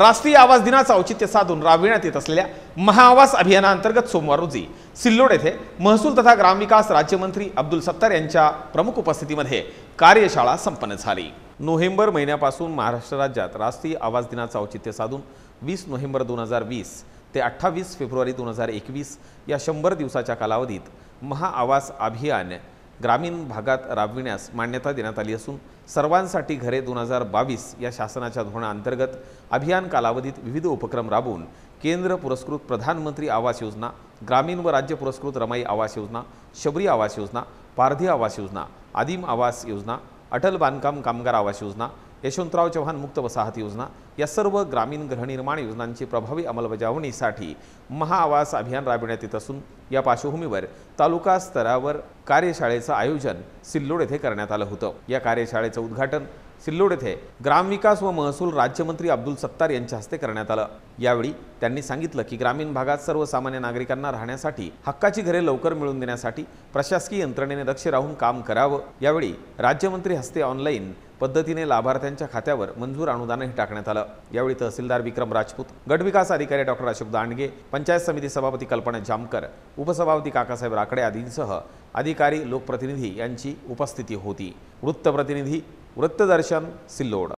राष्ट्रीय आवास दिनाचं औचित्य साधून राबविण्यात येत असलेल्या महाआवास अभियानाअंतर्गत सोमवार रोजी सिल्लोड येथे महसूल तथा ग्रामविकास राज्यमंत्री अब्दुल सत्तार यांच्या प्रमुख उपस्थितीमध्ये कार्यशाळा संपन्न झाली नोव्हेंबर महिन्यापासून महाराष्ट्र राज्यात राष्ट्रीय आवास दिनाचं औचित्य साधून वीस नोव्हेंबर दोन ते अठ्ठावीस फेब्रुवारी दोन या शंभर दिवसाच्या कालावधीत महाआवास अभियान ग्रामीण भागात राबविण्यास मान्यता देण्यात आली असून सर्वांसाठी घरे दोन हजार बावीस या शासनाच्या धोरणाअंतर्गत अभियान कालावधीत विविध उपक्रम राबवून केंद्र पुरस्कृत प्रधानमंत्री आवास योजना ग्रामीण व राज्य पुरस्कृत रमाई आवास योजना शबरी आवास योजना पारधी आवास योजना आदिम आवास योजना अटल बांधकाम कामगार आवास योजना यशवंतराव चव्हाण मुक्त वसाहत योजना या सर्व ग्रामीण गृहनिर्माण योजनांची प्रभावी अंमलबजावणीसाठी महाआवास अभियान राबविण्यात येत असून या पार्श्वभूमीवर तालुका स्तरावर कार्यशाळेचं आयोजन सिल्लोड येथे करण्यात आलं होतं या कार्यशाळेचं उद्घाटन सिल्लोड येथे ग्रामविकास व महसूल राज्यमंत्री अब्दुल सत्तार यांच्या हस्ते करण्यात आलं यावेळी त्यांनी सांगितलं की ग्रामीण भागात सर्वसामान्य नागरिकांना राहण्यासाठी हक्काची घरे लवकर मिळवून देण्यासाठी प्रशासकीय यंत्रणेने दक्ष राहून काम करावं यावेळी राज्यमंत्री हस्ते ऑनलाईन पद्धतीने लाभार्थ्यांच्या खात्यावर मंजूर अनुदानही टाकण्यात आलं यावेळी तहसीलदार विक्रम राजपूत गटविकास अधिकारी डॉक्टर अशोक दांडगे पंचायत समिती सभापती कल्पना जामकर उपसभापती काकासाहेब राकडे आदींसह अधिकारी लोकप्रतिनिधी यांची उपस्थिती होती वृत्तप्रतिनिधी वृत्तदर्शन सिल्लोड